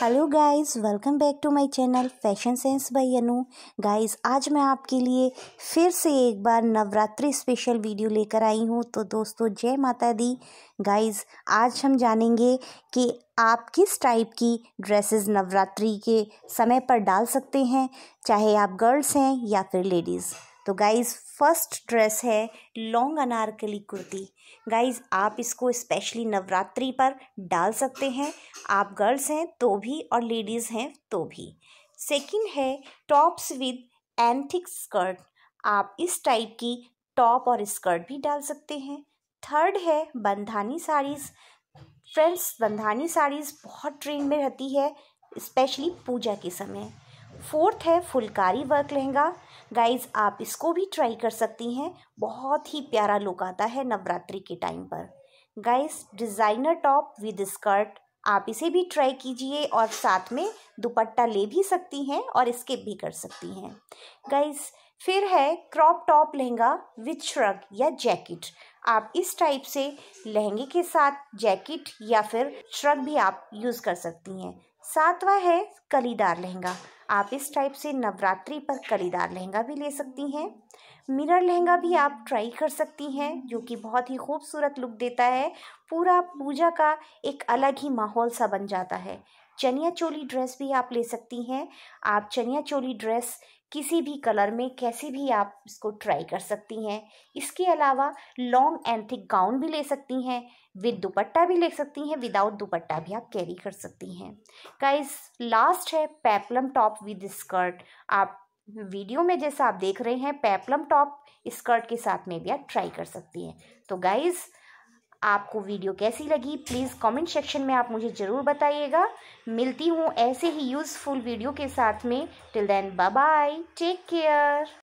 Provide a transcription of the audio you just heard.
hello guys welcome back to my channel fashion sense by Anu guys आज मैं आपके लिए फिर से एक बार नवरात्रि स्पेशल वीडियो लेकर आई हूँ तो दोस्तों जय माता दी गाइस आज हम जानेंगे कि आप किस टाइप की ड्रेसेस नवरात्रि के समय पर डाल सकते हैं चाहे आप गर्ल्स हैं या फिर लेडीज़ तो गाइज़ फर्स्ट ड्रेस है लॉन्ग अनारकली कुर्ती गाइज़ आप इसको स्पेशली नवरात्रि पर डाल सकते हैं आप गर्ल्स हैं तो भी और लेडीज़ हैं तो भी सेकंड है टॉप्स विद एंथिक स्कर्ट आप इस टाइप की टॉप और स्कर्ट भी डाल सकते हैं थर्ड है बंधानी साड़ीज़ फ्रेंड्स बंधानी साड़ीज़ बहुत ट्रेंड में रहती है स्पेशली पूजा के समय फोर्थ है फुलकारी वर्क लहंगा गाइज आप इसको भी ट्राई कर सकती हैं बहुत ही प्यारा लुक आता है नवरात्रि के टाइम पर guys designer top with skirt आप इसे भी ट्राई कीजिए और साथ में दुपट्टा ले भी सकती हैं और स्किप भी कर सकती हैं गाइस फिर है crop top lehenga with shrug या जैकेट आप इस टाइप से लहंगे के साथ जैकेट या फिर श्रग भी आप यूज़ कर सकती हैं सातवां है कलीदार लहंगा आप इस टाइप से नवरात्रि पर कलीदार लहंगा भी ले सकती हैं मिरर लहंगा भी आप ट्राई कर सकती हैं जो कि बहुत ही खूबसूरत लुक देता है पूरा पूजा का एक अलग ही माहौल सा बन जाता है चनिया चोली ड्रेस भी आप ले सकती हैं आप चनिया चोली ड्रेस किसी भी कलर में कैसे भी आप इसको ट्राई कर सकती हैं इसके अलावा लॉन्ग एंड थिक गाउन भी ले सकती हैं विद दुपट्टा भी ले सकती हैं विदाउट दुपट्टा भी आप कैरी कर सकती हैं गाइस लास्ट है पैपलम टॉप विद स्कर्ट आप वीडियो में जैसा आप देख रहे हैं पैपलम टॉप स्कर्ट के साथ में भी आप ट्राई कर सकती हैं तो गाइज़ आपको वीडियो कैसी लगी प्लीज़ कमेंट सेक्शन में आप मुझे ज़रूर बताइएगा मिलती हूँ ऐसे ही यूज़फुल वीडियो के साथ में till then bye take care